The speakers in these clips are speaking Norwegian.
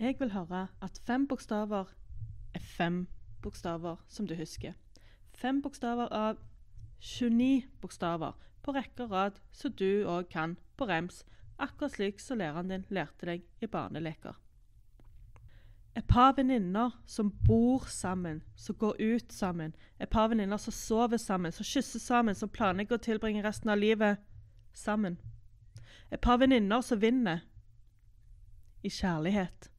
Jeg vil høre at fem bokstaver er fem bokstaver som du husker. Fem bokstaver av 29 bokstaver på rekke og rad, så du òg kan på rems, akkurat slik som læreren din lærte deg i barneleker. Et par venninner som bor sammen, som går ut sammen, et par venninner som sover sammen, som kysser sammen, som planlegger å tilbringe resten av livet sammen. Et par venninner som vinner i kjærlighet.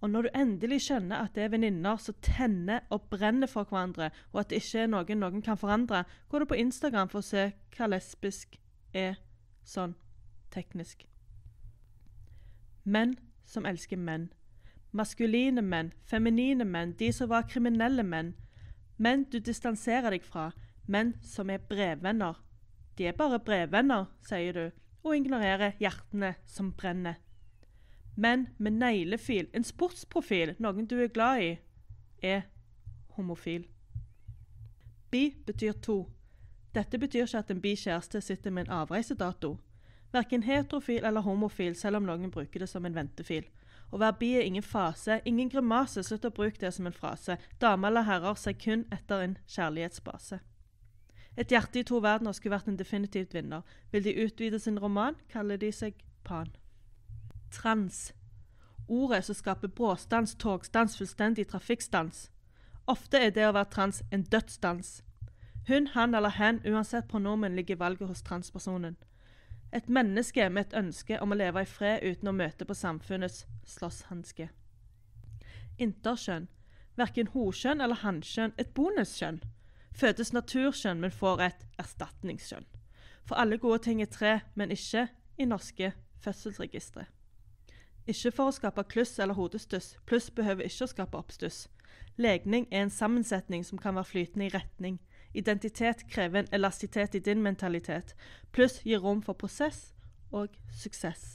Og når du endelig skjønner at det er venninner som tenner og brenner for hverandre, og at det ikke er noen noen kan forandre, går du på Instagram for å se hva lesbisk er sånn teknisk. Menn som elsker menn. Maskuline menn, feminine menn, de som var kriminelle menn. Menn du distanserer deg fra. Menn som er brevvenner. De er bare brevvenner, sier du, og ignorerer hjertene som brenner men med neglefil, en sportsprofil, noen du er glad i, er homofil. Bi betyr to. Dette betyr ikke at en bi-kjæreste sitter med en avreisedato. Verken heterofil eller homofil, selv om noen bruker det som en ventefil. Å være bi er ingen fase, ingen grimase, slutt å bruke det som en frase. Damer eller herrer ser kun etter en kjærlighetsbase. Et hjerte i to verdener skulle vært en definitivt vinner. Vil de utvide sin roman, kaller de seg Pan trans. Ordet som skaper bråstans, togstans, fullstendig trafikkstans. Ofte er det å være trans en dødsstans. Hun, han eller hen, uansett pronomen, ligger valget hos transpersonen. Et menneske med et ønske om å leve i fred uten å møte på samfunnets slåsshanske. Interkjønn. Verken hokjønn eller hannkjønn. Et bonuskjønn. Fødes naturskjønn, men får et erstatningskjønn. For alle gode ting er tre, men ikke i norske fødselsregistre. Ikke for å skape kluss eller hodestuss, pluss behøver ikke å skape oppstuss. Legning er en sammensetning som kan være flytende i retning. Identitet krever en elastitet i din mentalitet, pluss gir rom for prosess og suksess.